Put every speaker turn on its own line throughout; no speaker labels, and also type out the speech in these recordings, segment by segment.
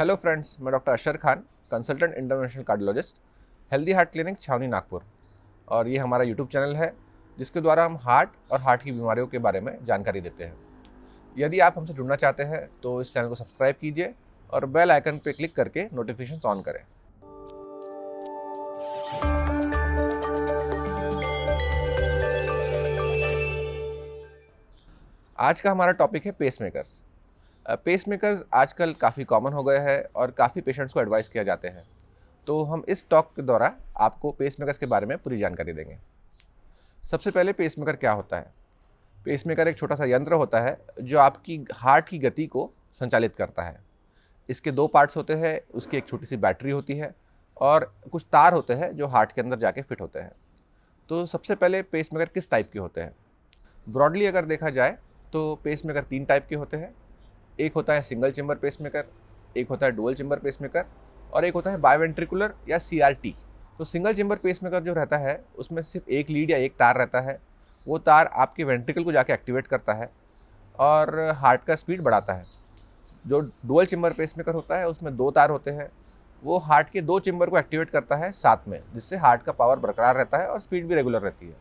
Hello friends मैं doctor Ashar Khan consultant international cardiologist healthy heart clinic Chhawni Nagpur और ये हमारा यूट्यूब चैनल है जिसके द्वारा हम हार्ट और हार्ट की बीमारियों के बारे में जानकारी देते हैं यदि आप हमसे जुड़ना चाहते हैं तो इस चैनल को सब्सक्राइब कीजिए और बेल आइकन पर क्लिक करके नोटिफिकेशन ऑन करें आज का हमारा टॉपिक है पेसमेकर्स पेसमेकर्स आजकल काफ़ी कॉमन हो गए हैं और काफ़ी पेशेंट्स को एडवाइस किया जाते हैं तो हम इस टॉक के द्वारा आपको पेसमेकर्स के बारे में पूरी जानकारी देंगे सबसे पहले पेसमेकर क्या होता है पेसमेकर एक छोटा सा यंत्र होता है जो आपकी हार्ट की गति को संचालित करता है इसके दो पार्ट्स होते हैं उसकी एक छोटी सी बैटरी होती है और कुछ तार होते हैं जो हार्ट के अंदर जाके फिट होते हैं तो सबसे पहले पेसमेकर किस टाइप के होते हैं ब्रॉडली अगर देखा जाए तो पेसमेकर तीन टाइप के होते हैं एक होता है सिंगल पेस पेसमेकर एक होता है डुअल चेम्बर पेसमेकर और एक होता है बायोवेंट्रिकुलर या सी तो सिंगल चेम्बर पेसमेकर जो रहता है उसमें सिर्फ एक लीड या एक तार रहता है वो तार आपके वेंट्रिकल को जाके एक्टिवेट करता है और हार्ट का स्पीड बढ़ाता है जो डुअल चेम्बर पेसमेकर होता है उसमें दो तार होते हैं वो हार्ट के दो चेंबर को एक्टिवेट करता है साथ में जिससे हार्ट का पावर बरकरार रहता है और स्पीड भी रेगुलर रहती है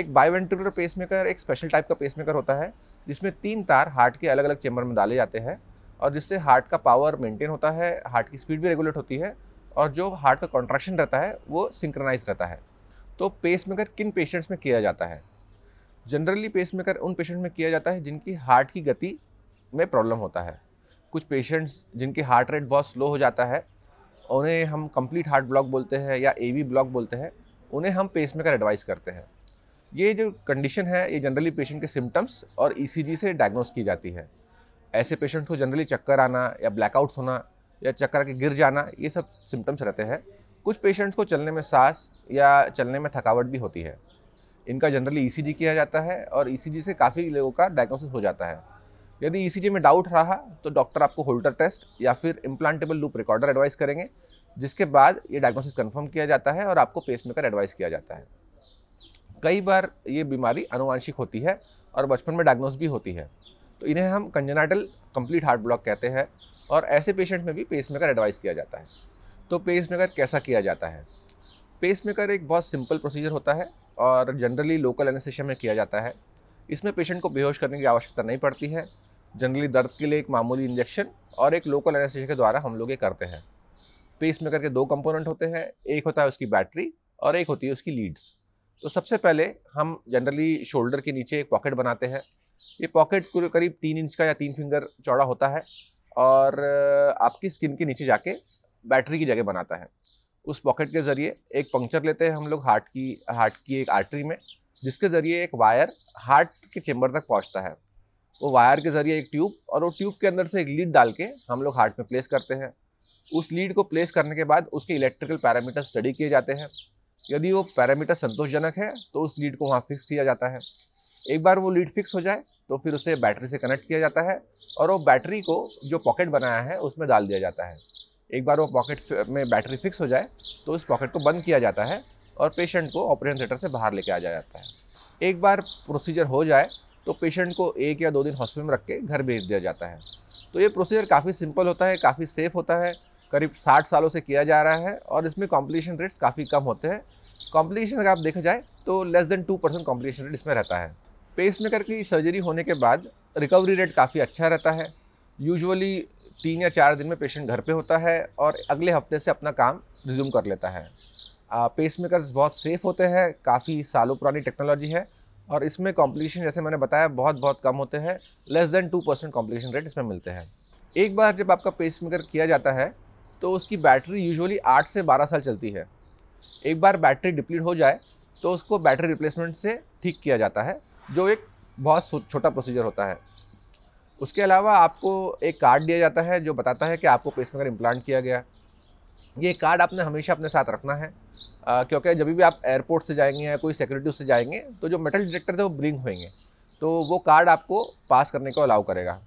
एक पेस पेसमेकर एक स्पेशल टाइप का पेसमेकर होता है जिसमें तीन तार हार्ट के अलग अलग चैम्बर में डाले जाते हैं और जिससे हार्ट का पावर मेंटेन होता है हार्ट की स्पीड भी रेगुलेट होती है और जो हार्ट का कॉन्ट्रैक्शन रहता है वो सिंक्रनाइज रहता है तो पेसमेकर किन पेशेंट्स में किया जाता है जनरली पेसमेकर उन पेशेंट में किया जाता है जिनकी हार्ट की गति में प्रॉब्लम होता है कुछ पेशेंट्स जिनकी हार्ट रेट बहुत स्लो हो जाता है उन्हें हम कंप्लीट हार्ट ब्लॉक बोलते हैं या ए ब्लॉक बोलते हैं उन्हें हम पेसमेकर एडवाइस करते हैं ये जो कंडीशन है ये जनरली पेशेंट के सिम्टम्स और ई e से डायग्नोस की जाती है ऐसे पेशेंट को जनरली चक्कर आना या ब्लैकआउट्स होना या चक्कर के गिर जाना ये सब सिम्टम्स रहते हैं कुछ पेशेंट्स को चलने में सांस या चलने में थकावट भी होती है इनका जनरली ई e किया जाता है और ई e से काफ़ी लोगों का डायग्नोसिस हो जाता है यदि ई में डाउट रहा तो डॉक्टर आपको होल्टर टेस्ट या फिर इम्प्लांटेबल लूप रिकॉर्डर एडवाइस करेंगे जिसके बाद ये डायग्नोसिस कंफर्म किया जाता है और आपको पेसमेकर एडवाइस किया जाता है कई बार ये बीमारी अनुवांशिक होती है और बचपन में डायग्नोज भी होती है तो इन्हें हम कंजनाटल कंप्लीट हार्ट ब्लॉक कहते हैं और ऐसे पेशेंट में भी पेसमेकर एडवाइस किया जाता है तो पेसमेकर कैसा किया जाता है पेसमेकर एक बहुत सिंपल प्रोसीजर होता है और जनरली लोकल एनेस्थेसिया में किया जाता है इसमें पेशेंट को बेहोश करने की आवश्यकता नहीं पड़ती है जनरली दर्द के लिए एक मामूली इंजेक्शन और एक लोकल एनेस्थेसिया के द्वारा हम लोग ये करते हैं पेसमेकर के दो कंपोनेंट होते हैं एक होता है उसकी बैटरी और एक होती है उसकी लीड्स तो सबसे पहले हम जनरली शोल्डर के नीचे एक पॉकेट बनाते हैं ये पॉकेट करीब तीन इंच का या तीन फिंगर चौड़ा होता है और आपकी स्किन के नीचे जाके बैटरी की जगह बनाता है उस पॉकेट के ज़रिए एक पंक्चर लेते हैं हम लोग हार्ट की हार्ट की एक आर्टरी में जिसके ज़रिए एक वायर हार्ट के चेम्बर तक पहुंचता है वो वायर के ज़रिए एक ट्यूब और वो ट्यूब के अंदर से एक लीड डाल के हम लोग हार्ट में प्लेस करते हैं उस लीड को प्लेस करने के बाद उसके इलेक्ट्रिकल पैरामीटर स्टडी किए जाते हैं यदि वो पैरामीटर संतोषजनक है तो उस लीड को वहाँ फिक्स किया जाता है एक बार वो लीड फिक्स हो जाए तो फिर उसे बैटरी से कनेक्ट किया जाता है और वो बैटरी को जो पॉकेट बनाया है उसमें डाल दिया जाता है एक बार वो पॉकेट में बैटरी फिक्स हो जाए तो उस पॉकेट को बंद किया जाता है और पेशेंट को ऑपरेशन थिएटर से बाहर लेके आ जाया जाता है एक बार प्रोसीजर हो जाए तो पेशेंट को एक या दो दिन हॉस्पिटल में रख के घर भेज दिया जाता है तो ये प्रोसीजर काफ़ी सिंपल होता है काफ़ी सेफ़ होता है करीब 60 सालों से किया जा रहा है और इसमें कॉम्पिटिशन रेट्स काफ़ी कम होते हैं कॉम्पिटिशन अगर आप देखा जाए तो less than two percent competition rate इसमें रहता है पेस मेकर की सर्जरी होने के बाद रिकवरी रेट काफ़ी अच्छा रहता है यूजुअली तीन या चार दिन में पेशेंट घर पे होता है और अगले हफ्ते से अपना काम रिज्यूम कर लेता है पेस मेकर्स बहुत सेफ़ होते हैं काफ़ी सालों पुरानी टेक्नोलॉजी है और इसमें कॉम्पिटिशन जैसे मैंने बताया बहुत बहुत कम होते हैं less than two percent competition rate इसमें मिलते हैं एक बार जब आपका पेस मेकर किया जाता है तो उसकी बैटरी यूजुअली आठ से बारह साल चलती है एक बार बैटरी डिप्लीट हो जाए तो उसको बैटरी रिप्लेसमेंट से ठीक किया जाता है जो एक बहुत छोटा प्रोसीजर होता है उसके अलावा आपको एक कार्ड दिया जाता है जो बताता है कि आपको पेसमेकर इम्प्लांट किया गया ये कार्ड आपने हमेशा अपने साथ रखना है आ, क्योंकि जब भी आप एयरपोर्ट से जाएंगे या कोई सिक्योरिटी से जाएंगे तो जो मेटल डिटेक्टर थे वो ब्रिंग होंगे तो वो कार्ड आपको पास करने को अलाउ करेगा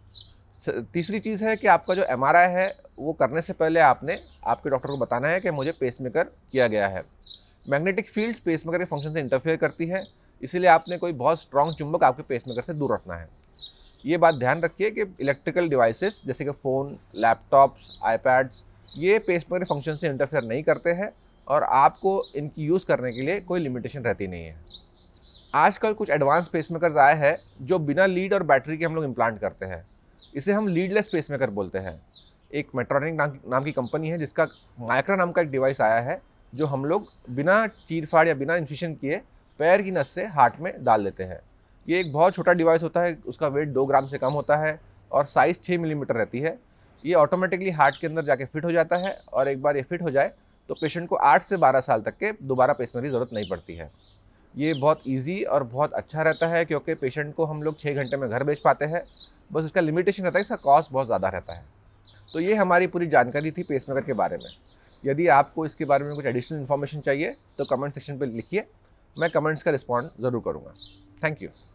तीसरी चीज़ है कि आपका जो एम है वो करने से पहले आपने आपके डॉक्टर को बताना है कि मुझे पेसमेकर किया गया है मैग्नेटिक फील्ड पेसमेकर के फंक्शन से इंटरफेयर करती है इसीलिए आपने कोई बहुत स्ट्रॉन्ग चुंबक आपके पेसमेकर से दूर रखना है ये बात ध्यान रखिए कि इलेक्ट्रिकल डिवाइसेस जैसे कि फ़ोन लैपटॉप्स आईपैड्स ये पेसमेकर फंक्शन से इंटरफेयर नहीं करते हैं और आपको इनकी यूज़ करने के लिए कोई लिमिटेशन रहती नहीं है आजकल कुछ एडवांस पेसमेकर्स आए हैं जो बिना लीड और बैटरी के हम लोग इम्प्लांट करते हैं इसे हम लीडलेस पेसमेकर बोलते हैं एक मेट्रॉनिक नाम, नाम की कंपनी है जिसका माइक्रा हाँ। नाम का एक डिवाइस आया है जो हम लोग बिना चीर फाड़ या बिना इन्फिशन किए पैर की नस से हार्ट में डाल देते हैं ये एक बहुत छोटा डिवाइस होता है उसका वेट दो ग्राम से कम होता है और साइज़ छः मिलीमीटर रहती है ये ऑटोमेटिकली हार्ट के अंदर जाके फिट हो जाता है और एक बार ये फिट हो जाए तो पेशेंट को आठ से बारह साल तक के दोबारा पेसमेरी ज़रूरत नहीं पड़ती है ये बहुत इजी और बहुत अच्छा रहता है क्योंकि पेशेंट को हम लोग छः घंटे में घर भेज पाते हैं बस इसका लिमिटेशन रहता है इसका कॉस्ट बहुत ज़्यादा रहता है तो ये हमारी पूरी जानकारी थी पेसमेकर के बारे में यदि आपको इसके बारे में कुछ एडिशनल इन्फॉर्मेशन चाहिए तो कमेंट सेक्शन पर लिखिए मैं कमेंट्स का रिस्पॉन्ड ज़रूर करूँगा थैंक यू